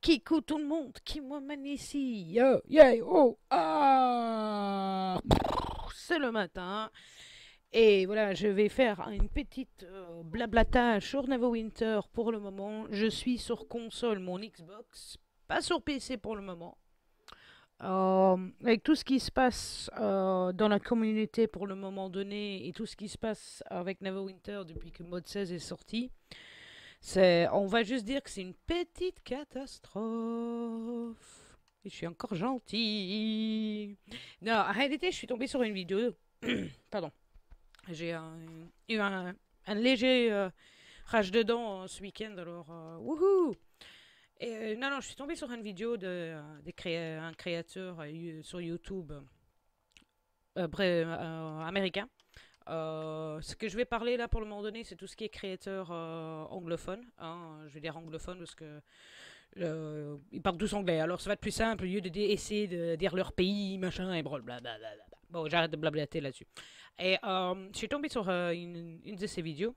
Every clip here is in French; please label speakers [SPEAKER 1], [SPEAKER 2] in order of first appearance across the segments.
[SPEAKER 1] Kiko tout le monde qui m'emmène ici. Ah, c'est le matin. Et voilà, je vais faire une petite blabla euh, blablatage sur Navo Winter pour le moment. Je suis sur console, mon Xbox, pas sur PC pour le moment. Euh, avec tout ce qui se passe euh, dans la communauté pour le moment donné et tout ce qui se passe avec Navo Winter depuis que Mode 16 est sorti, on va juste dire que c'est une petite catastrophe. Et je suis encore gentille. Non, en réalité, je suis tombée sur une vidéo. Pardon. J'ai eu un, léger euh, rage de dents euh, ce week-end, alors euh, wouhou! Et, non, non, je suis tombée sur une vidéo d'un créateur sur YouTube bref, américain euh, ce que je vais parler là pour le moment donné, c'est tout ce qui est créateur euh, anglophone. Hein. je vais dire anglophone parce que euh, ils parlent tous anglais. Alors ça va être plus simple au lieu de essayer de dire leur pays, machin et blablabla. Bon, j'arrête de blablater là-dessus. Et je suis tombé sur une, une, de ces vidéos.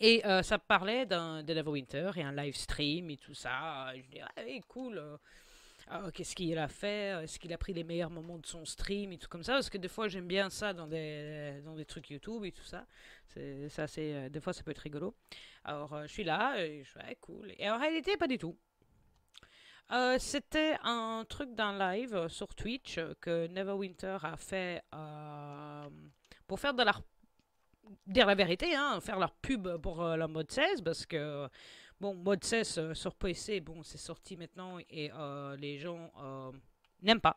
[SPEAKER 1] Et ça parlait d'un de Winter et un live stream et tout ça. Je dis, ah cool qu'est-ce ah, qu'il a fait, euh, est-ce qu'il a pris les meilleurs moments de son stream et tout comme ça, parce que des fois j'aime bien ça dans des, dans des trucs YouTube et tout ça, ça c'est, euh, des fois ça peut être rigolo. Alors euh, je suis là, et je ouais, cool, et en réalité pas du tout. c'était un truc d'un live sur Twitch que Neverwinter a fait pour faire de la dire la vérité, hein, faire leur pub pour la mode 16, parce que Bon, mode 16 sur PC, bon, c'est sorti maintenant et euh, les gens euh, n'aiment pas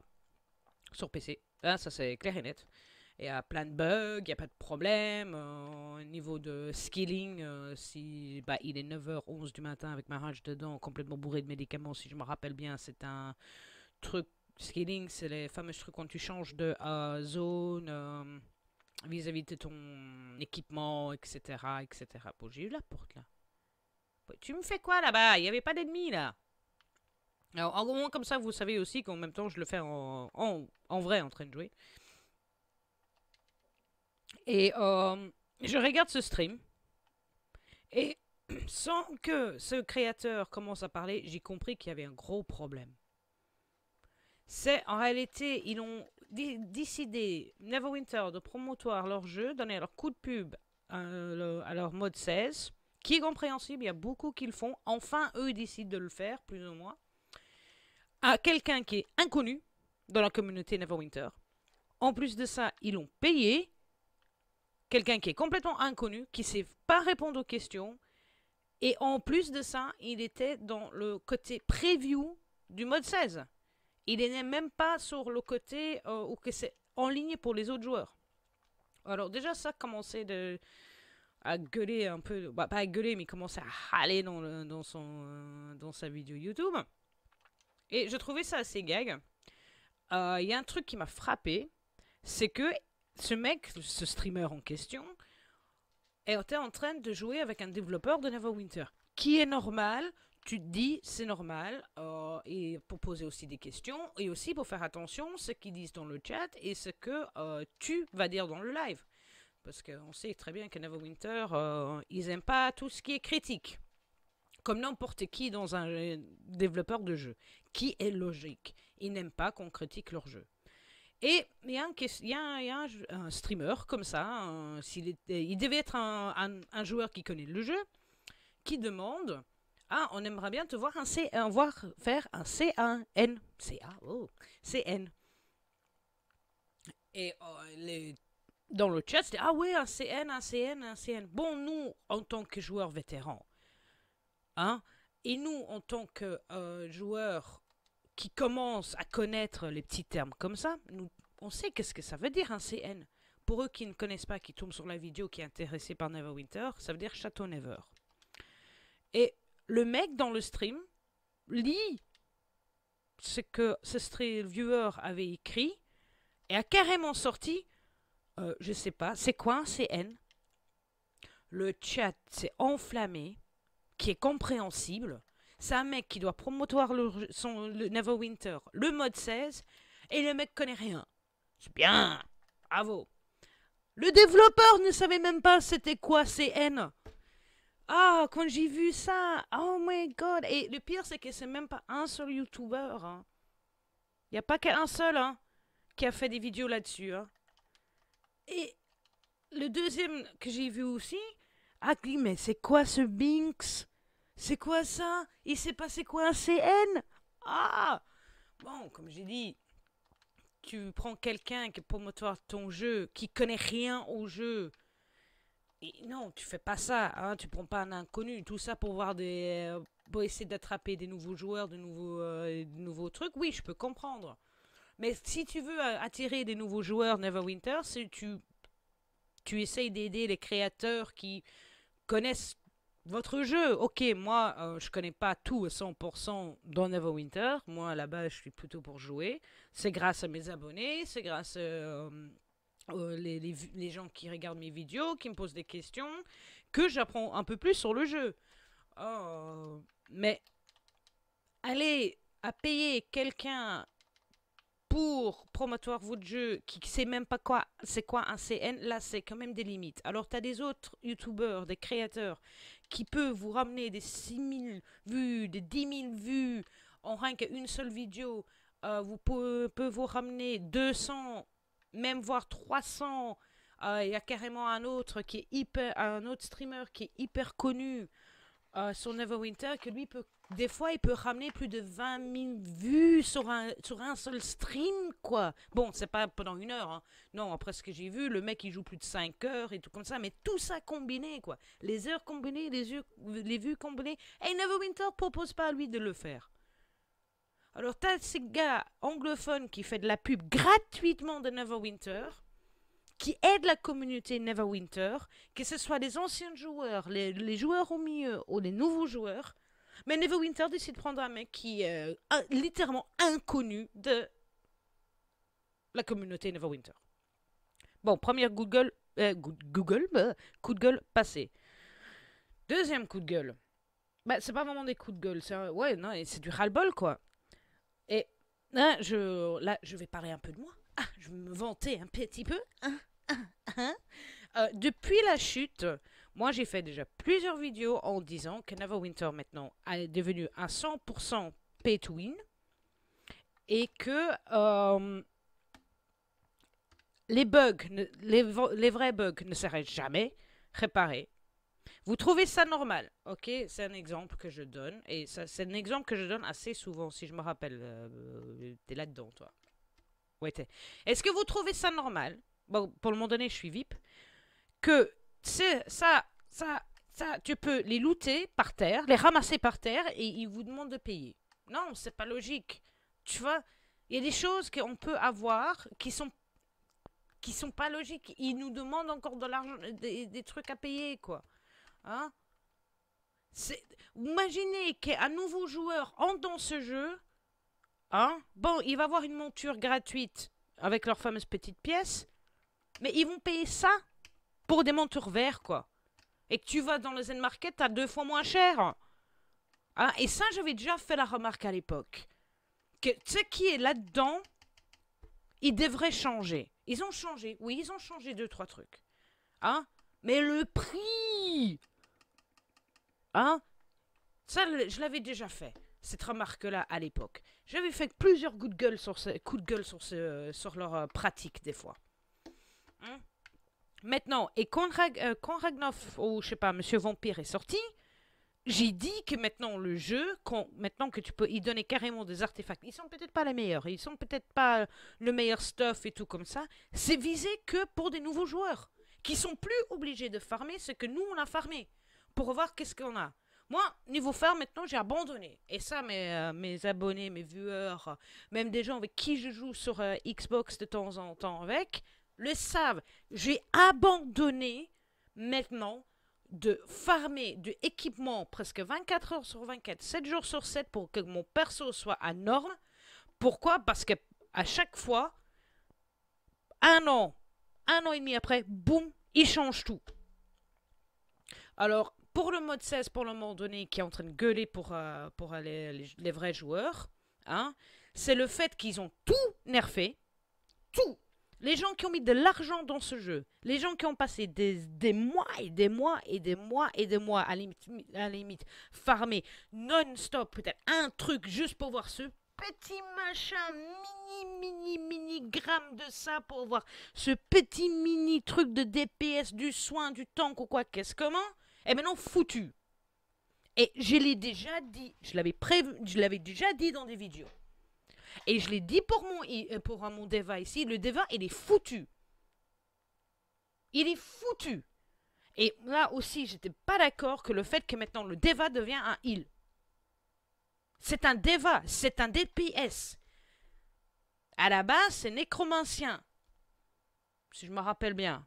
[SPEAKER 1] sur PC. Là, ça c'est clair et net. Il y a plein de bugs, il n'y a pas de problème. Euh, niveau de skilling, si bah, il est 9h11 du matin avec ma rage dedans, complètement bourré de médicaments, si je me rappelle bien, c'est un truc. Skilling, c'est les fameux trucs quand tu changes de zone vis-à-vis de ton équipement, etc. etc. Bon, j'ai eu la porte là. Tu me fais quoi là-bas Il n'y avait pas d'ennemis là. Alors, en gros, comme ça, vous savez aussi qu'en même temps, je le fais en, en, vrai en train de jouer. Et euh, je regarde ce stream. Et sans que ce créateur commence à parler, j'ai compris qu'il y avait un gros problème. C'est en réalité, ils ont décidé, Neverwinter, de promouvoir leur jeu, donner leur coup de pub à, à leur mode 16 qui est compréhensible, il y a beaucoup qui le font. Enfin, eux ils décident de le faire, plus ou moins. À quelqu'un qui est inconnu dans la communauté Neverwinter. En plus de ça, ils l'ont payé. Quelqu'un qui est complètement inconnu, qui ne sait pas répondre aux questions. Et en plus de ça, il était dans le côté preview du mode 16. Il n'est même pas sur le côté euh, où c'est en ligne pour les autres joueurs. Alors déjà, ça commençait de à gueuler un peu, bah, pas à gueuler, mais commencer à râler dans, dans, son, euh, dans sa vidéo YouTube. Et je trouvais ça assez gag. Euh, il y a un truc qui m'a frappé, c'est que ce mec, ce streamer en question, était en train de jouer avec un développeur de Neverwinter. Qui est normal, tu te dis, c'est normal, euh, et pour poser aussi des questions, et aussi pour faire attention à ce qu'ils disent dans le chat et ce que tu vas dire dans le live. Parce qu'on sait très bien que Neverwinter, euh, ils n'aiment pas tout ce qui est critique. Comme n'importe qui dans un euh, développeur de jeu, qui est logique. Ils n'aiment pas qu'on critique leur jeu. Et il y a, un, streamer comme ça, euh, il, devait être un, joueur qui connaît le jeu, qui demande Ah, on aimerait bien te voir, un C, n voir faire un C1N. CN. Et les dans le chat, c'était Ah ouais, un CN, un CN, un CN. Bon, nous, en tant que joueurs vétérans, hein, et nous, en tant que euh, joueurs qui commencent à connaître les petits termes comme ça, nous, on sait qu'est-ce que ça veut dire un CN. Pour eux qui ne connaissent pas, qui tombent sur la vidéo, qui est intéressé par Neverwinter, ça veut dire Château Never. Et le mec dans le stream lit ce que ce stream viewer avait écrit et a carrément sorti euh, je sais pas. C'est quoi un CN Le chat s'est enflammé, qui est compréhensible. C'est un mec qui doit promouvoir le, son, le Neverwinter, le mode 16, et le mec connaît rien. C'est bien Bravo Le développeur ne savait même pas c'était quoi CN ah, quand j'ai vu ça, oh my god. Et le pire, c'est que c'est même pas un seul YouTuber. Hein. Il n'y a pas qu'un seul hein, qui a fait des vidéos là-dessus. Hein. Et le deuxième que j'ai vu aussi, ah c'est quoi ce Binks C'est quoi ça Il s'est passé quoi un CN Ah Bon, comme j'ai dit, tu prends quelqu'un qui est ton jeu, qui connaît rien au jeu. Et non, tu fais pas ça, hein, tu prends pas un inconnu, tout ça pour voir des. Euh, essayer d'attraper des nouveaux joueurs, de nouveaux, euh, de nouveaux trucs. Oui, je peux comprendre. Mais si tu veux euh, attirer des nouveaux joueurs Neverwinter, c'est tu, tu essayes d'aider les créateurs qui connaissent votre jeu. Ok, moi, euh, je connais pas tout à 100% dans Neverwinter. Moi, là-bas, je suis plutôt pour jouer. C'est grâce à mes abonnés, c'est grâce aux euh, les, gens qui regardent mes vidéos, qui me posent des questions, que j'apprends un peu plus sur le jeu. mais aller à payer quelqu'un pour promouvoir votre jeu qui sait même pas quoi c'est quoi un CN, là c'est quand même des limites. Alors tu as des autres youtubeurs, des créateurs qui peuvent vous ramener des 6000 vues, des 10 000 vues en rien qu'une seule vidéo, euh, vous peut, vous ramener 200, même voire 300. Euh, il y a carrément un autre qui est hyper, un autre streamer qui est hyper connu euh, sur Neverwinter que lui, peut, des fois, il peut ramener plus de 20 000 vues sur un, sur un seul stream, quoi. Bon, c'est pas pendant une heure. Hein. Non, après ce que j'ai vu, le mec, il joue plus de 5 heures et tout comme ça. Mais tout ça combiné, quoi. Les heures combinées, les, les vues combinées. Et Neverwinter propose pas à lui de le faire. Alors, t'as ce gars anglophone qui fait de la pub gratuitement de Neverwinter qui aident la communauté Neverwinter, que ce soit les anciens joueurs, les, joueurs au milieu ou les nouveaux joueurs. Mais Neverwinter décide de prendre un mec qui est euh, littéralement inconnu de la communauté Neverwinter. Bon, première euh, Google, Google bah, coup de gueule passé. Deuxième coup de gueule. Bah, c'est pas vraiment des coups de gueule, c'est ouais, non, c'est du ras-le-bol quoi. Et hein, là, je vais parler un peu de moi ah, je me vantais un petit peu. Ah, ah, ah. Euh, depuis la chute, moi j'ai fait déjà plusieurs vidéos en disant que Neverwinter Winter maintenant est devenu à 100% pay to win et que euh, les bugs, les, vrais bugs ne seraient jamais réparés. Vous trouvez ça normal, ok C'est un exemple que je donne, et c'est un exemple que je donne assez souvent, si je me rappelle. Euh, t'es là-dedans, toi. Est-ce que vous trouvez ça normal Bon, pour le moment donné, je suis VIP. Que ça, ça, ça, tu peux les looter par terre, les ramasser par terre et ils vous demandent de payer. Non, c'est pas logique. Tu vois, il y a des choses qu'on peut avoir qui sont qui sont pas logiques. Ils nous demandent encore de l'argent, des, trucs à payer, quoi. Hein Imaginez qu'un nouveau joueur entre dans ce jeu Hein bon, il va avoir une monture gratuite avec leur fameuse petite pièce, Mais ils vont payer ça pour des montures vertes, quoi. Et que tu vas dans le Zen Market, t'as deux fois moins cher. Hein, et ça, j'avais déjà fait la remarque à l'époque. Que ce qui est là-dedans, il devrait changer. Ils ont changé. Oui, ils ont changé deux, trois trucs. Hein, mais le prix Hein Ça, je l'avais déjà fait cette remarque-là à l'époque. J'avais fait plusieurs coups de gueule sur, sur, ce, sur leur euh, pratique, des fois. Hein? Maintenant, et quand, Rag, euh, quand ou je sais pas, Monsieur Vampire est sorti, j'ai dit que maintenant le jeu, quand, maintenant que tu peux y donner carrément des artefacts, ils sont peut-être pas les meilleurs, ils sont peut-être pas le meilleur stuff et tout comme ça, c'est visé que pour des nouveaux joueurs, qui sont plus obligés de farmer ce que nous on a farmé, pour voir qu'est-ce qu'on a. Moi, niveau farm, maintenant, j'ai abandonné. Et ça, euh, mes, abonnés, mes viewers, même des gens avec qui je joue sur euh, Xbox de temps en temps avec, le savent. J'ai abandonné maintenant de farmer du équipement presque 24 heures sur 24, 7 jours sur 7 pour que mon perso soit à norme. Pourquoi Parce que à chaque fois, un an, un an et demi après, boum, il change tout. Alors, pour le mode 16, pour le moment donné, qui est en train de gueuler pour, euh, pour les, vrais joueurs, hein, c'est le fait qu'ils ont tout nerfé. Tout Les gens qui ont mis de l'argent dans ce jeu, les gens qui ont passé des, des, mois et des mois et des mois et des mois, à la limite, à limite farmer non-stop, peut-être un truc juste pour voir ce petit machin mini mini mini gramme de ça pour voir ce petit mini truc de DPS du soin du tank ou quoi qu'est-ce comment et eh, maintenant foutu Et je l'ai déjà dit, je l'avais je l'avais déjà dit dans des vidéos. Et je l'ai dit pour mon, euh, pour euh, mon Deva ici, le Deva, il est foutu. Il est foutu. Et là aussi, j'étais pas d'accord que le fait que maintenant le Deva devient un il C'est un Deva, c'est un DPS. À la base, c'est nécromancien. Si je me rappelle bien.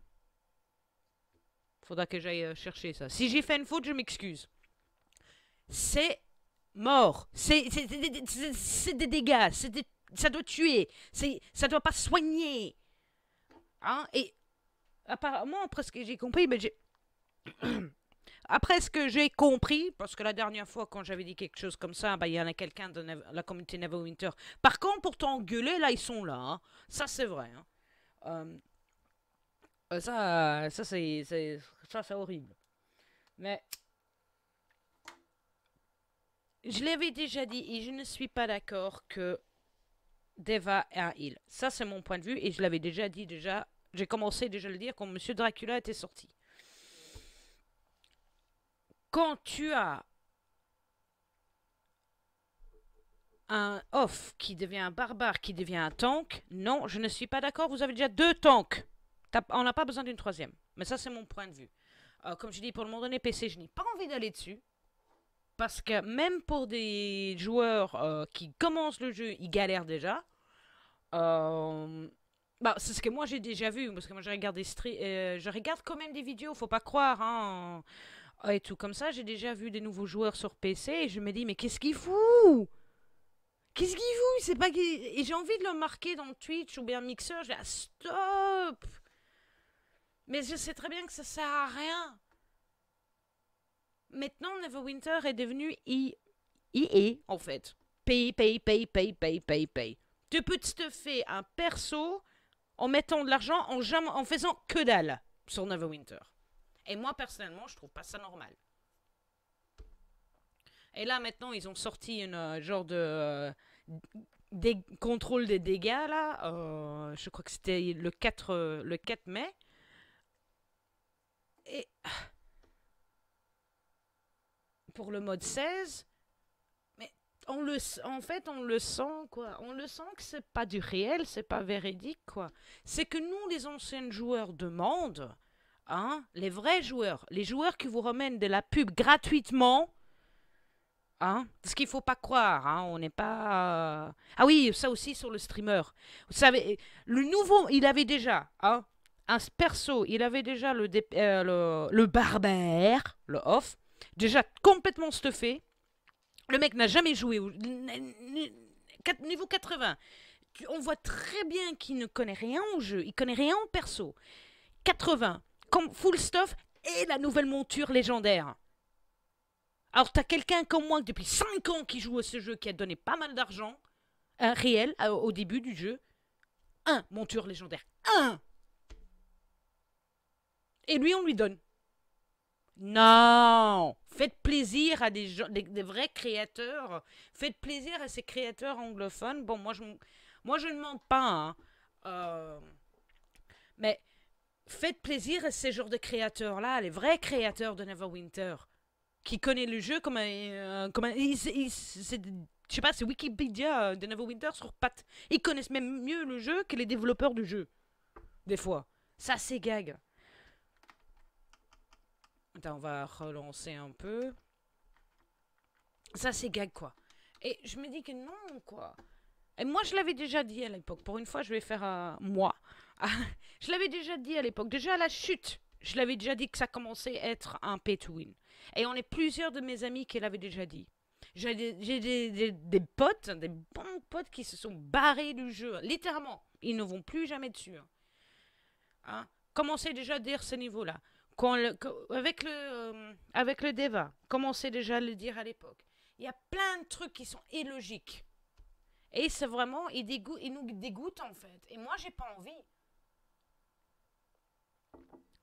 [SPEAKER 1] Faudra que j'aille euh, chercher ça. Si j'ai fait une faute, je m'excuse. C'est mort. C'est des dégâts. ça doit tuer. Ça doit pas soigner. Hein Et apparemment, après ce que j'ai compris, mais ben, j'ai... Après ce que j'ai compris, parce que la dernière fois quand j'avais dit quelque chose comme ça, ben, il y en a quelqu'un de la communauté Neverwinter. Par contre, pourtant, gueuler, là, ils sont là. Hein. Ça, c'est vrai. Hein. Euh, euh, ça, euh, ça c'est, ça c'est horrible. Mais je l'avais déjà dit et je ne suis pas d'accord que Deva est un heal. Ça c'est mon point de vue et je l'avais déjà dit déjà. J'ai commencé déjà à le dire quand Monsieur Dracula était sorti. Quand tu as un off qui devient un barbare, qui devient un tank, non, je ne suis pas d'accord. Vous avez déjà deux tanks. On n'a pas besoin d'une troisième. Mais ça, c'est mon point de vue. Euh, comme je dis, pour le moment donné, PC, je n'ai pas envie d'aller dessus. Parce que même pour des joueurs euh, qui commencent le jeu, ils galèrent déjà. Euh, bah, c'est ce que moi j'ai déjà vu, parce que moi je regarde, je regarde quand même des vidéos, faut pas croire. Hein, et tout comme ça, j'ai déjà vu des nouveaux joueurs sur PC et je me dis, mais qu'est-ce qu'ils fout Qu'est-ce qu'ils fout pas Et j'ai envie de le marquer dans Twitch ou bien Mixer, je dis, ah, stop mais je sais très bien que ça sert à rien. Maintenant, Neverwinter est devenu IE, en fait. Pay, pay, pay, pay, pay, pay, pay. Tu peux te faire un perso en mettant de l'argent, en, faisant que dalle sur Neverwinter. Et moi, personnellement, je trouve pas ça normal. Et là, maintenant, ils ont sorti un euh, genre de. Euh, contrôle des dégâts, là. Euh, je crois que c'était le 4, le 4 mai. Et pour le mode 16, mais on le, en fait, on le sent, quoi. On le sent que c'est pas du réel, c'est pas véridique, quoi. C'est que nous, les anciens joueurs demandent, hein, les vrais joueurs, les joueurs qui vous remènent de la pub gratuitement, Hein? Ce qu'il faut pas croire, hein? on n'est pas. Euh, ah oui, ça aussi sur le streamer. Vous savez, le nouveau, il avait déjà, hein? un perso, il avait déjà le, barbère, euh, le, le off, déjà complètement stuffé. Le mec n'a jamais joué. au Niveau 80. On voit très bien qu'il ne connaît rien au jeu. Il connaît rien au perso. 80. Comme full stuff et la nouvelle monture légendaire. Alors t'as quelqu'un comme moi depuis 5 ans qui joue à ce jeu, qui a donné pas mal d'argent, un réel, euh, au début du jeu. Un monture légendaire. Un et lui, on lui donne. Non Faites plaisir à des, des, vrais créateurs. Faites plaisir à ces créateurs anglophones. Bon, moi, je, moi, je ne mens pas. Hein. Euh, mais faites plaisir à ces genres de créateurs-là, les vrais créateurs de Neverwinter, qui connaissent le jeu comme un... Euh, comme je sais pas, c'est Wikipédia euh, de Neverwinter sur pattes. Ils connaissent même mieux le jeu que les développeurs du jeu. Des fois. Ça, c'est gag on va relancer un peu. Ça, c'est gag, quoi. Et je me dis que non, quoi. Et moi, je l'avais déjà dit à l'époque. Pour une fois, je vais faire à moi. je l'avais déjà dit à l'époque. Déjà à la chute, je l'avais déjà dit que ça commençait à être un pay to win. Et on est plusieurs de mes amis qui l'avaient déjà dit. J'ai des, potes, des bons potes qui se sont barrés du jeu. Littéralement, ils ne vont plus jamais dessus. Hein. hein? Commencez déjà à dire ce niveau-là avec, le, euh, avec le débat, comme déjà le dire à l'époque, il y a plein de trucs qui sont illogiques. Et c'est vraiment, ils nous dégoûte en fait. Et moi, j'ai pas envie.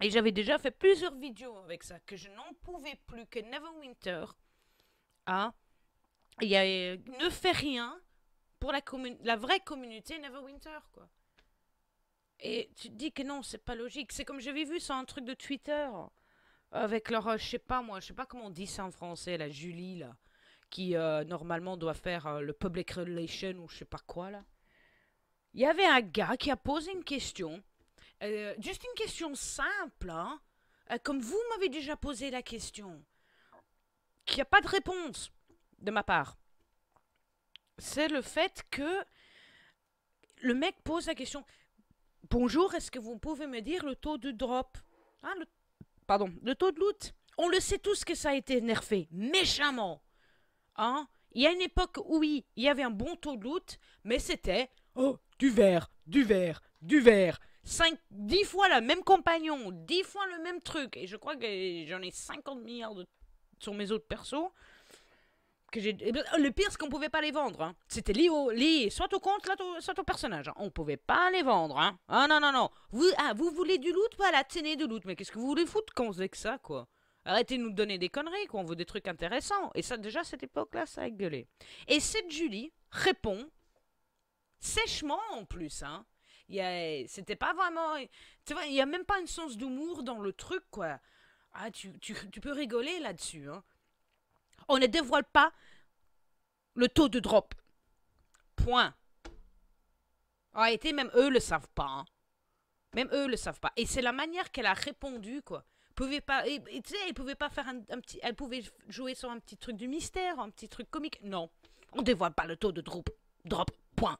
[SPEAKER 1] Et j'avais déjà fait plusieurs vidéos avec ça, que je n'en pouvais plus, que Neverwinter il euh, ne fait rien pour la, la vraie communauté Neverwinter, quoi. Et tu te dis que non, c'est pas logique. C'est comme j'avais vu sur un truc de Twitter avec leur, euh, je sais pas moi, je sais pas comment on dit ça en français, la Julie là, qui euh, normalement doit faire euh, le public relation ou je sais pas quoi là. Il y avait un gars qui a posé une question, juste une question simple, hein, comme vous m'avez déjà posé la question, qui a pas de réponse de ma part. C'est le fait que le mec pose la question Bonjour, est-ce que vous pouvez me dire le taux de drop hein, le... Pardon, le taux de loot On le sait tous que ça a été nerfé, méchamment. Hein Il y a une époque où oui, il y avait un bon taux de loot, mais c'était oh, du vert, du vert, du vert 5, 10 fois la même compagnon, dix fois le même truc. Et je crois que j'en ai 50 milliards sur mes autres persos. Eh ben, le pire, c'est qu'on pouvait pas les vendre. Hein. C'était lié, au... soit au compte, soit au personnage. On hein. On pouvait pas les vendre. Hein. Ah non, non, non. Vous, ah, vous voulez du loot Voilà, tenez de loot. Mais qu'est-ce que vous voulez foutre quand que ça, quoi Arrêtez de nous donner des conneries, On veut des trucs intéressants. Et ça, déjà, à cette époque-là, ça a gueulé. Et cette Julie répond sèchement en plus, hein. C'était pas vraiment. Tu vois, il n'y a même pas une sens d'humour dans le truc, quoi. Ah, tu, peux rigoler là-dessus, hein. On ne dévoile pas le taux de drop. Point. En réalité, même eux le savent pas. Hein. Même eux le savent pas. Et c'est la manière qu'elle a répondu, quoi. Pouvait pas, et, elle pouvait pas faire un, petit, elle pouvait jouer sur un petit truc du mystère, un petit truc comique. Non, on dévoile pas le taux de drop, drop, point.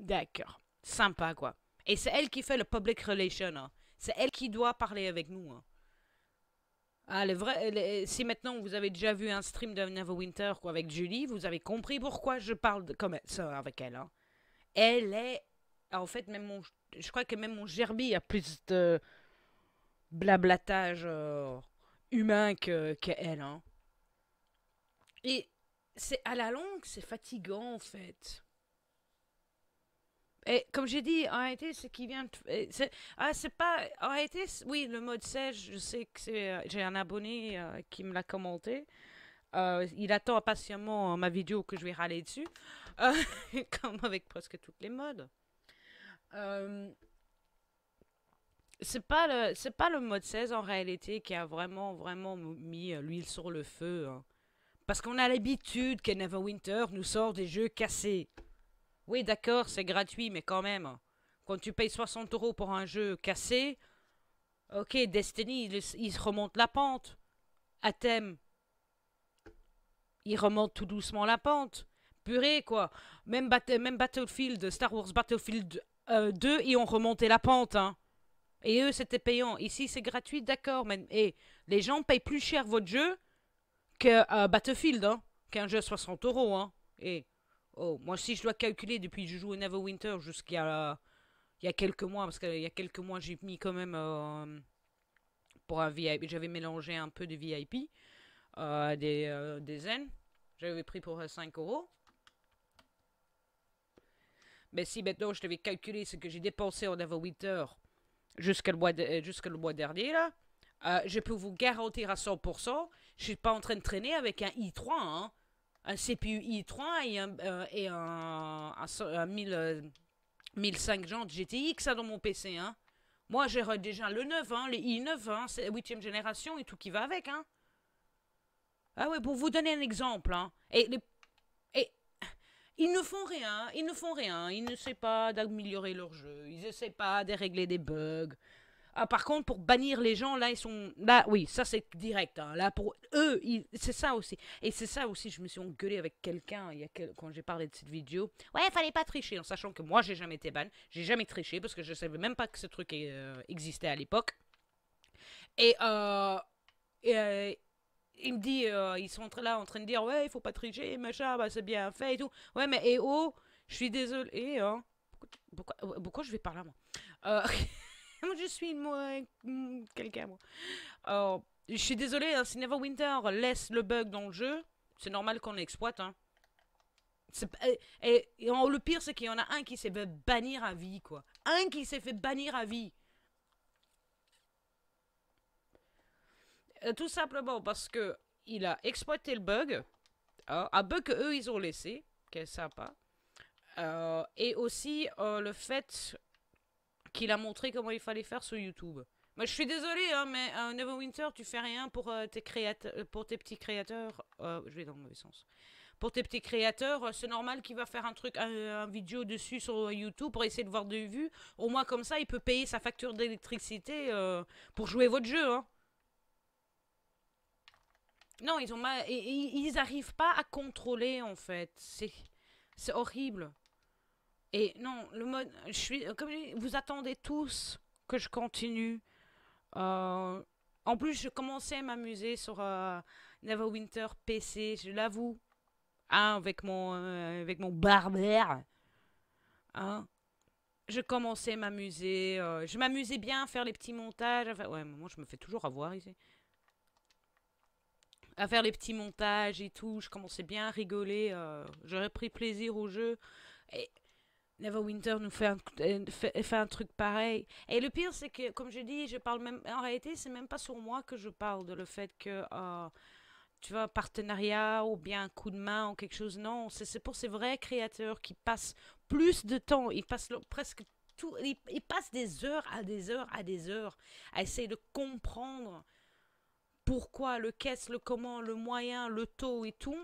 [SPEAKER 1] D'accord, sympa quoi. Et c'est elle qui fait le public relation. Hein. C'est elle qui doit parler avec nous. Hein. Ah, si maintenant vous avez déjà vu un stream de Neverwinter quoi, avec Julie, vous avez compris pourquoi je parle comme ça avec elle. Hein. Elle est. En fait, même je crois que même mon Gerbi a plus de blablatage euh, humain que, hein. Et c'est à la longue, c'est fatigant en fait. Et eh, comme j'ai dit, en réalité, ce qui vient. Eh, c'est, ah, c'est pas. En réalité, oui, le mode 16, je sais que c'est. Euh, j'ai un abonné euh, qui me l'a commenté. Euh, il attend impatiemment ma vidéo que je vais râler dessus. comme avec presque toutes les modes. c'est pas le c'est pas le mode 16 en réalité qui a vraiment vraiment mis l'huile sur le feu hein. parce qu'on a l'habitude que Winter nous sort des jeux cassés oui, d'accord, c'est gratuit, mais quand même. Quand tu payes 60 euros pour un jeu cassé, ok, Destiny, ils remontent remonte la pente. Athème, il remonte tout doucement la pente. Purée, quoi. Même, même Battlefield, Star Wars Battlefield 2, euh, ils ont remonté la pente, hein. Et eux, c'était payant. Ici, c'est gratuit, d'accord. Mais et les gens payent plus cher votre jeu que euh, Battlefield, hein, qu'un jeu à 60 euros. Hein. Et Oh, moi si je dois calculer depuis que je joue au Neverwinter jusqu'à euh, il y a quelques mois, parce qu'il y a quelques mois j'ai mis quand même euh, pour un VIP, j'avais mélangé un peu de VIP, euh, des, zen, j'avais pris pour 5 euros. Mais si maintenant je devais calculer ce que j'ai dépensé en Neverwinter jusqu'à le mois mois dernier là, je peux vous garantir à 100%, je suis pas en train de traîner avec un i3 hein un CPU i3 et un, euh, et un, 1000, 1500 GTX dans mon PC. Hein. Moi, j'ai déjà le 9, hein, le i9, hein, c'est la 8 génération et tout qui va avec. Hein. Ah ouais, pour vous donner un exemple. Hein. Et, ils ne font rien, ils ne font rien. Ils ne savent pas d'améliorer leur jeu, ils ne savent pas de régler des bugs. Ah, par contre, pour bannir les gens, là, ils sont. Bah oui, ça, c'est direct. Hein. Là, pour eux, c'est ça aussi. Et c'est ça aussi, je me suis engueulée avec quelqu'un quand j'ai parlé de cette vidéo. Ouais, il fallait pas tricher, en sachant que moi, j'ai jamais été ban. J'ai jamais triché parce que je savais même pas que ce truc euh, existait à l'époque. Et, euh, euh, il me dit, ils sont là en train de dire, ouais, il faut pas tricher, machin, bah, c'est bien fait et tout. Ouais, mais et oh, je suis désolée, hein. Pourquoi... je vais parler là, moi je suis moi, quelqu'un, oh, je suis désolé, hein, si Neverwinter laisse le bug dans le jeu, c'est normal qu'on exploite. Hein. Eh, eh, et, et, le pire, c'est qu'il y en a un qui s'est fait bannir à vie, quoi. Un qui s'est fait bannir à vie. Euh, tout simplement parce que il a exploité le bug, oh, un bug que eux ils ont laissé, quel sympa. Euh, et aussi euh, le fait qu'il a montré comment il fallait faire sur YouTube. Moi, je suis désolé, hein, mais euh, Neverwinter, tu fais rien pour, euh, tes, euh, pour tes petits créateurs. je vais dans le mauvais sens. Pour tes petits créateurs, c'est normal qu'il va faire un truc, un, vidéo dessus sur YouTube pour essayer de voir des vues. Au moins, comme ça, il peut payer sa facture d'électricité pour jouer votre jeu. Hein. Non, ils ont ils, pas à contrôler, en fait. C'est horrible. Et non, le mode, je suis, euh, comme vous attendez tous que je continue. Euh, en plus, je commençais à m'amuser sur euh, Neverwinter PC, je l'avoue, hein, avec mon, avec mon barbare. Hein. Je commençais à m'amuser, je m'amusais bien à faire les petits montages. ouais, moi je me fais toujours avoir ici. À faire les petits montages et tout, je commençais bien à rigoler. J'aurais pris plaisir au jeu. Et Neverwinter nous fait un, euh, fait, un, truc pareil. Et le pire, c'est que, comme je dis, je parle même. En réalité, c'est même pas sur moi que je parle de le fait que. Euh, tu vois, partenariat ou bien un coup de main ou quelque chose. Non, c'est pour ces vrais créateurs qui passent plus de temps. Ils passent presque tout. Ils, passent des heures à des heures à des heures à essayer de comprendre pourquoi, le qu'est-ce, le comment, le moyen, le taux et tout.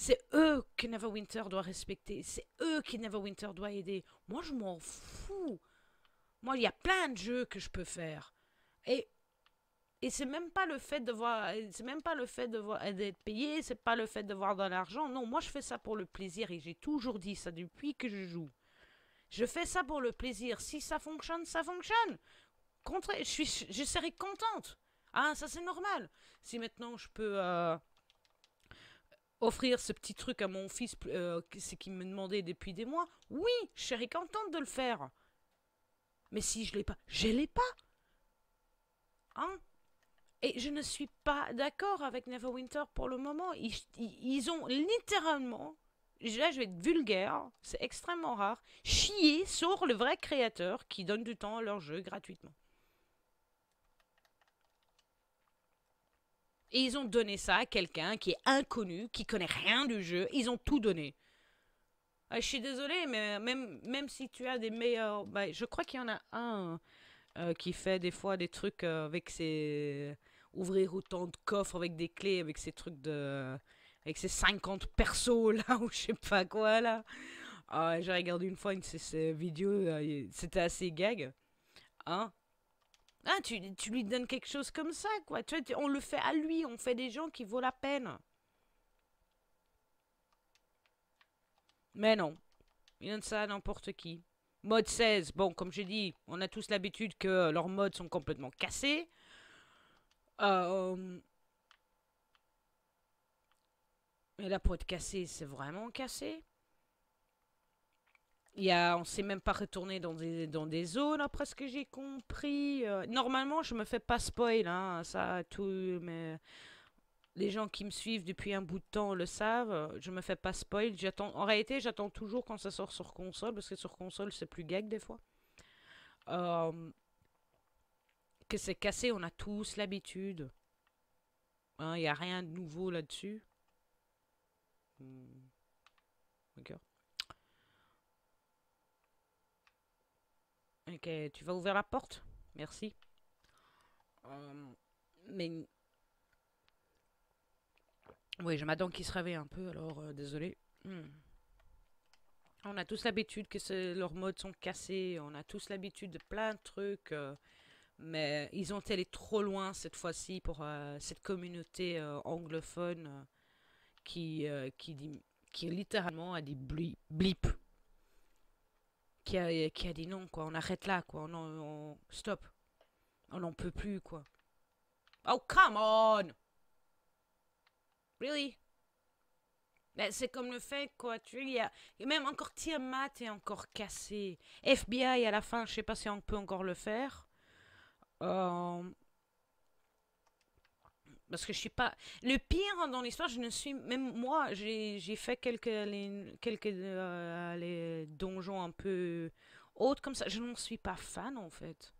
[SPEAKER 1] C'est eux que Neverwinter doit respecter. C'est eux que Neverwinter doit aider. Moi, je m'en fous. Moi, il y a plein de jeux que je peux faire. Et et c'est même pas le fait de voir, c'est même pas le fait de voir d'être payé, c'est pas le fait de voir de l'argent. Non, moi je fais ça pour le plaisir et j'ai toujours dit ça depuis que je joue. Je fais ça pour le plaisir. Si ça fonctionne, ça fonctionne. je suis, je serai contente. Ah, ça c'est normal. Si maintenant je peux, euh, offrir ce petit truc à mon fils, euh, c'est qu'il me demandait depuis des mois. Oui, je serais contente de le faire. Mais si je l'ai pas, je l'ai pas. Hein Et je ne suis pas d'accord avec Neverwinter pour le moment. Ils, ils, ont littéralement, là je vais être vulgaire, c'est extrêmement rare, chié sur le vrai créateur qui donne du temps à leur jeu gratuitement. Et ils ont donné ça à quelqu'un qui est inconnu, qui connaît rien du jeu. Ils ont tout donné. Ah, je suis désolée, mais même, même si tu as des meilleurs... Ben, je crois qu'il y en a un euh, qui fait des fois des trucs euh, avec ses... Ouvrir autant de coffres avec des clés, avec ces trucs de... Avec ses 50 persos là, ou je sais pas quoi là. Ah, j'ai regardé une fois une de ces vidéos, euh, c'était assez gag. Hein ah, tu, lui donnes quelque chose comme ça, quoi. Tu vois, on le fait à lui, on fait des gens qui vaut la peine. Mais non. Il donne ça à n'importe qui. Mode 16. Bon, comme je dis, on a tous l'habitude que euh, leurs modes sont complètement cassés. Euh, hum. Mais Et là, pour être cassé, c'est vraiment cassé. Il y on s'est même pas retourné dans des, dans des zones, après ce que j'ai compris. Euh, normalement, je me fais pas spoil, hein, ça, tout, mais les gens qui me suivent depuis un bout de temps le savent. Euh, je me fais pas spoil. en réalité, j'attends toujours quand ça sort sur console, parce que sur console, c'est plus gag des fois. Euh, que c'est cassé, on a tous l'habitude. Il hein, n'y a rien de nouveau là-dessus. D'accord. Hmm. Ok, tu vas ouvrir la porte Merci. Euh, mais... Oui, je m'attends qu'ils se réveillent un peu, alors euh, désolé. Hmm. On a tous l'habitude que leurs modes sont cassés, on a tous l'habitude de plein de trucs, euh, mais ils ont allé trop loin cette fois-ci pour cette communauté anglophone qui, qui, qui littéralement a dit blip. blip qui a, dit non, quoi. On arrête là, quoi. On, stop. On n'en peut plus, quoi. Oh, come on Really ben, c'est comme le fait, quoi, tu il y a... même encore Tiamat est encore cassé. FBI, à la fin, je sais pas si on peut encore le faire. Euh, parce que je suis pas. Le pire dans l'histoire, je ne suis. Même moi, j'ai fait quelques, les, quelques euh, les donjons un peu hauts comme ça. Je n'en suis pas fan en fait.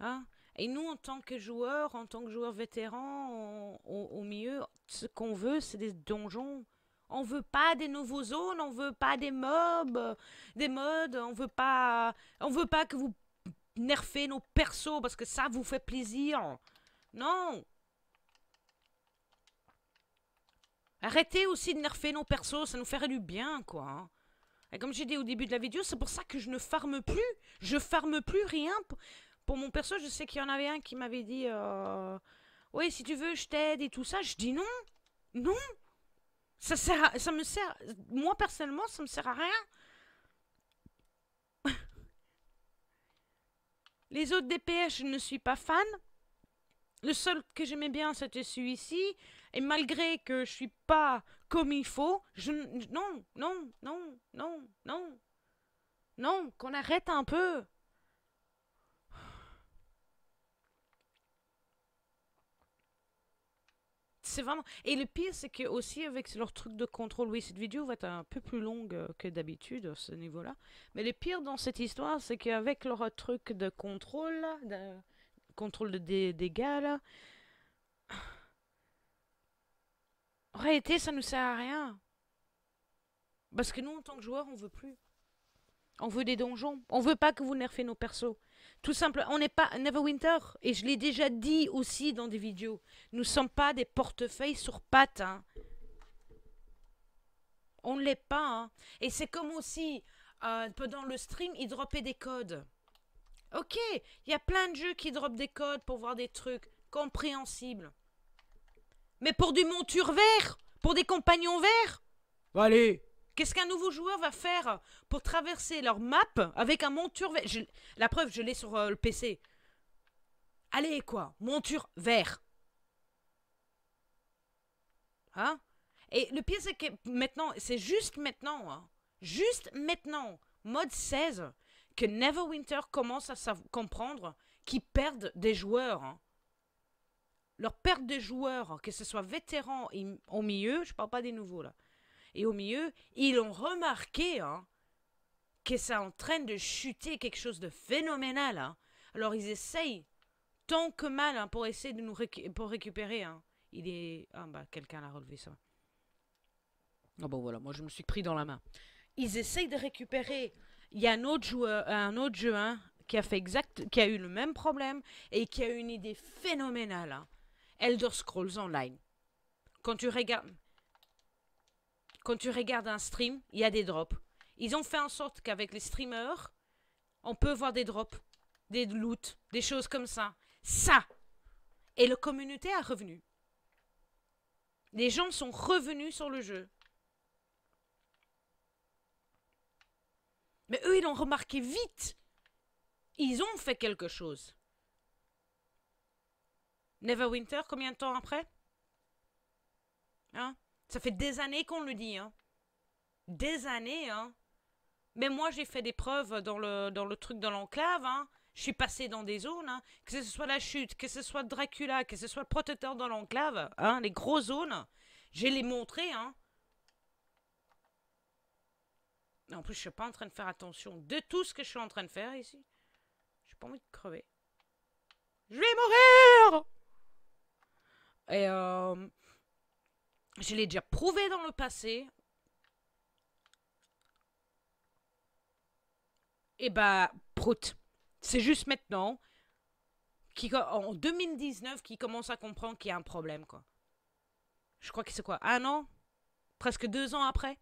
[SPEAKER 1] Hein? Et nous, en tant que joueurs, en tant que joueurs vétérans, au milieu, ce qu'on veut, c'est des donjons. On veut pas des nouveaux zones, on veut pas des mobs, des modes, on veut pas, on veut pas que vous nerfez nos persos parce que ça vous fait plaisir. Non, Arrêtez aussi de nerfer nos persos, ça nous ferait du bien, quoi. Hein. Et comme j'ai dit au début de la vidéo, c'est pour ça que je ne farme plus. Je farme plus rien. Pour mon perso, je sais qu'il y en avait un qui m'avait dit euh, Oui, si tu veux, je t'aide et tout ça. » Je dis non. Non ça, sert ça me sert... Moi, personnellement, ça me sert à rien. Les autres DPS, je ne suis pas fan. Le seul que j'aimais bien, c'était celui-ci. Et malgré que je suis pas comme il faut, je... Non, non, non, non, non. Non, qu'on arrête un peu. C'est vraiment... Et le pire, c'est que aussi avec leur truc de contrôle, oui, cette vidéo va être un peu plus longue euh, que d'habitude à ce niveau-là. Mais le pire dans cette histoire, c'est qu'avec leur truc de contrôle, contrôle des dégâts, là. En réalité, ça nous sert à rien. Parce que nous, en tant que joueurs, on veut plus. On veut des donjons. On veut pas que vous nerfez nos persos. Tout simple. on n'est pas Neverwinter. Et je l'ai déjà dit aussi dans des vidéos. Nous sommes pas des portefeuilles sur pattes. Hein. On ne l'est pas. Hein. Et c'est comme aussi, euh, pendant dans le stream, ils droppaient des codes. Ok, il y a plein de jeux qui drop des codes pour voir des trucs compréhensibles. Mais pour du monture vert Pour des compagnons verts Allez Qu'est-ce qu'un nouveau joueur va faire pour traverser leur map avec un monture vert La preuve, je l'ai sur euh, le PC. Allez, quoi Monture vert. Hein Et le pire, c'est que maintenant, c'est juste maintenant, hein. juste maintenant, mode 16, que Neverwinter commence à comprendre qu'ils perdent des joueurs. Hein. Leur perte de joueurs, que ce soit vétérans au milieu, je parle pas des nouveaux là, et au milieu, ils ont remarqué hein, que ça entraîne de chuter quelque chose de phénoménal. Hein. Alors ils essayent tant que mal hein, pour essayer de nous pour récupérer. Hein. Il est. Ah bah quelqu'un l'a relevé ça. Ah oh, bah voilà, moi je me suis pris dans la main. Ils essayent de récupérer il y a un autre joueur, un autre jeu hein, qui a fait exact, qui a eu le même problème et qui a eu une idée phénoménale. Hein. Elder Scrolls Online. Quand tu regardes, quand tu regardes un stream, il y a des drops. Ils ont fait en sorte qu'avec les streamers, on peut voir des drops, des loot, des choses comme ça. Ça Et la communauté a revenu. Les gens sont revenus sur le jeu. Mais eux, ils l'ont remarqué vite. Ils ont fait quelque chose. Neverwinter, combien de temps après hein Ça fait des années qu'on le dit. Hein des années. Hein Mais moi, j'ai fait des preuves dans le, dans le truc de l'enclave. Hein je suis passé dans des zones, hein. que ce soit la chute, que ce soit Dracula, que ce soit le protecteur dans l'enclave, hein, les gros zones, j'ai les montré, hein. En plus, je suis pas en train de faire attention de tout ce que je suis en train de faire ici. Je n'ai pas envie de crever. Je vais mourir Et euh, je l'ai déjà prouvé dans le passé. Et eh bah, ben, prout. C'est juste maintenant, qui, en 2019, qui commence à comprendre qu'il y a un problème, quoi. Je crois que c'est quoi Un an Presque deux ans après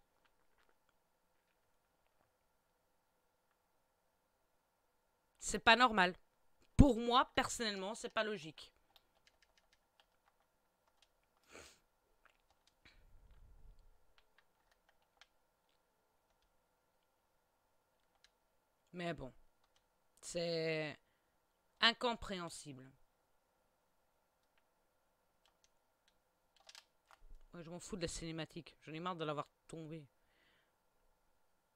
[SPEAKER 1] C'est pas normal. Pour moi, personnellement, c'est pas logique. Mais bon, c'est incompréhensible. je m'en fous de la cinématique. J'en ai marre de l'avoir tombée.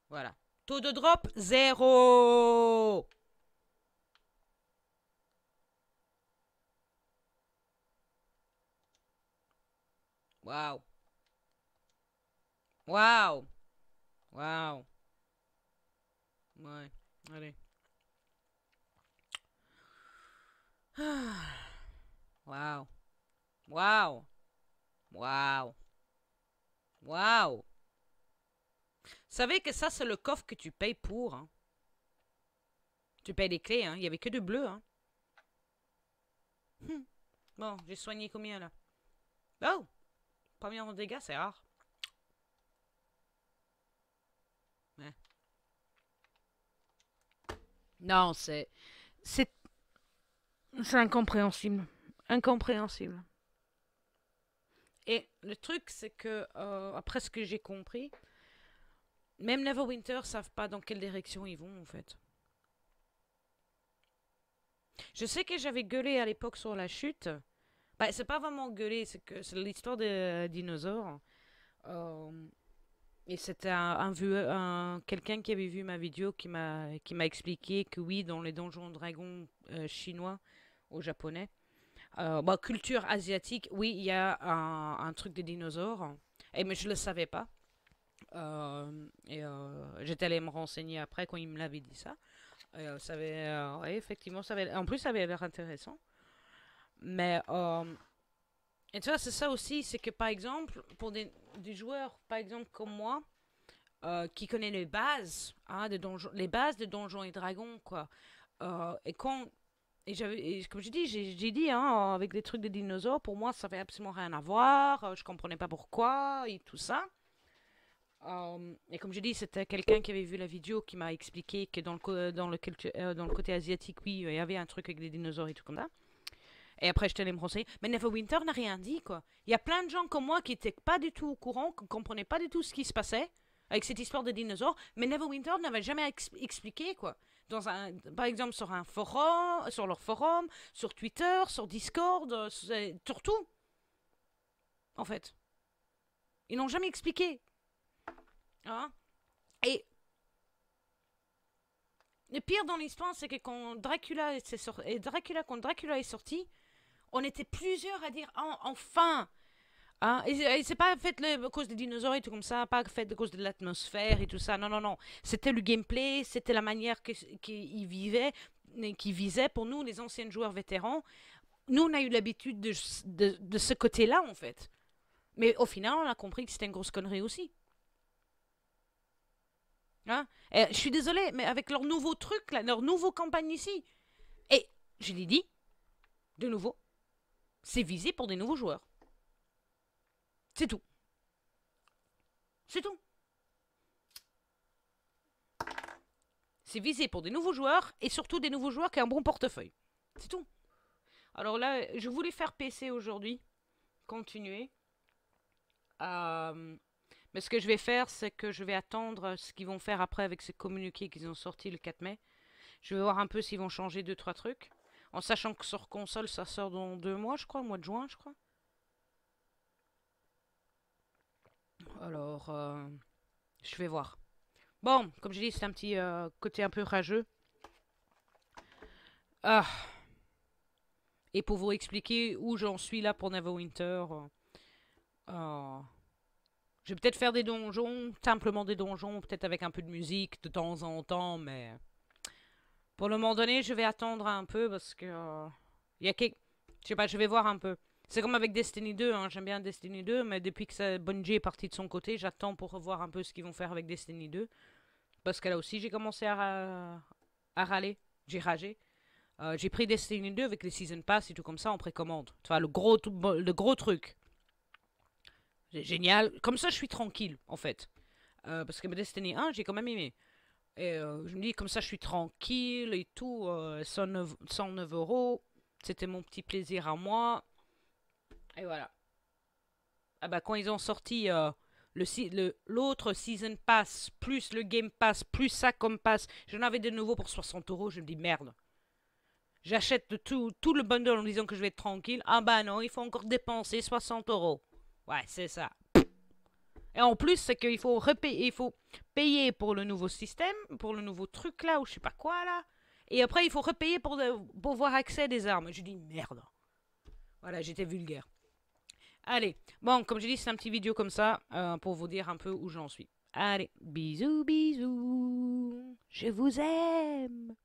[SPEAKER 1] Voilà. Taux de drop, zéro Waouh. Waouh. Waouh. Ouais, allez. Waouh. Waouh. Waouh. Waouh. Vous savez que ça, c'est le coffre que tu payes pour. Hein. Tu payes les clés, hein. Il n'y avait que du bleu, hein. Hmm. Bon, j'ai soigné combien, là Oh pas dégâts, c'est rare. Non, c'est... C'est... C'est incompréhensible. Incompréhensible. Et le truc, c'est que, euh, après ce que j'ai compris, même Neverwinter savent pas dans quelle direction ils vont, en fait. Je sais que j'avais gueulé à l'époque sur la chute, bah, c'est pas vraiment gueuler, c'est que c'est l'histoire des euh, dinosaures. Euh, et c'était un, un quelqu'un qui avait vu ma vidéo qui m'a qui m'a expliqué que oui, dans les donjons dragons euh, chinois ou japonais, bah, culture asiatique, oui, il y a un, truc des dinosaures. Et mais je le savais pas. et j'étais allé me renseigner après quand il me l'avait dit ça. ça avait, effectivement, ça avait, en plus, ça avait l'air intéressant. Mais euh, et tu vois, c'est ça aussi, c'est que par exemple, pour des, des, joueurs, par exemple comme moi, euh, qui connaît les bases, hein, de les bases de Donjons et Dragons, quoi. Euh, et quand et comme je dis j'ai dit hein, avec des trucs de dinosaures pour moi ça avait absolument rien à voir je comprenais pas pourquoi et tout ça et comme je dis c'était quelqu'un qui avait vu la vidéo qui m'a expliqué que dans le dans le, dans le côté asiatique oui il y avait un truc avec des dinosaures et tout comme ça et après, je allée me renseigner. Mais Neverwinter n'a rien dit, quoi. Il y a plein de gens comme moi qui n'étaient pas du tout au courant, qui ne comprenaient pas du tout ce qui se passait avec cette histoire de dinosaures. Mais Neverwinter n'avait jamais expliqué, quoi. Dans un, par exemple, sur un forum, sur leur forum, sur Twitter, sur Discord, euh, sur tout. En fait. Ils n'ont jamais expliqué. Hein? Et le pire dans l'histoire, c'est que quand Dracula, est sorti, Dracula, quand Dracula est sorti, on était plusieurs à dire ah, enfin Hein? Et, c'est pas fait le, à cause des dinosaures et tout comme ça, pas fait à cause de l'atmosphère et tout ça. Non, non, non. C'était le gameplay, c'était la manière qu'ils vivaient, qu'ils visait Pour nous, les anciens joueurs vétérans, nous, on a eu l'habitude de, ce côté-là, en fait. Mais au final, on a compris que c'était une grosse connerie aussi. Hein, je suis désolée, mais avec leur nouveau truc, leur nouveau campagne ici. Et je l'ai dit, de nouveau, c'est visé pour des nouveaux joueurs. C'est tout. C'est tout. C'est visé pour des nouveaux joueurs et surtout des nouveaux joueurs qui ont un bon portefeuille. C'est tout. Alors là, je voulais faire PC aujourd'hui. Continuer. Euh, mais ce que je vais faire, c'est que je vais attendre ce qu'ils vont faire après avec ces communiqués qu'ils ont sorti le 4 mai. Je vais voir un peu s'ils vont changer 2-3 trucs. En sachant que sur console, ça sort dans deux mois, je crois, mois de juin, je crois. Alors, euh, je vais voir. Bon, comme je dit, c'est un petit euh, côté un peu rageux. Ah. Et pour vous expliquer où j'en suis là pour Neverwinter, Winter. Euh, je vais peut-être faire des donjons, simplement des donjons, peut-être avec un peu de musique de temps en temps, mais... Pour le moment donné, je vais attendre un peu parce que... il euh, y a Je sais pas, je vais voir un peu. C'est comme avec Destiny 2, hein. j'aime bien Destiny 2, mais depuis que Bungie est parti de son côté, j'attends pour voir un peu ce qu'ils vont faire avec Destiny 2. Parce que là aussi, j'ai commencé à, râler, j'ai ragé. Euh, j'ai pris Destiny 2 avec les Season Pass et tout comme ça en précommande. vois le gros, le gros truc. Génial. Comme ça, je suis tranquille, en fait. Euh, parce que Destiny 1, j'ai quand même aimé. Et euh, je me dis, comme ça, je suis tranquille et tout. Euh, 109, euros. C'était mon petit plaisir à moi. Et voilà. Ah bah, quand ils ont sorti euh, le l'autre Season Pass, plus le Game Pass, plus ça comme passe, j'en avais de nouveau pour 60 euros. Je me dis, merde. J'achète tout, tout le bundle en disant que je vais être tranquille. Ah bah non, il faut encore dépenser 60 euros. Ouais, c'est ça. Et en plus, c'est qu'il faut, il faut payer pour le nouveau système, pour le nouveau truc là, ou je sais pas quoi là. Et après, il faut repayer pour, accès à des armes. Je dis merde. Voilà, j'étais vulgaire. Allez, bon, comme je dis, c'est un petit vidéo comme ça euh, pour vous dire un peu où j'en suis. Allez, bisous, bisous. Je vous aime.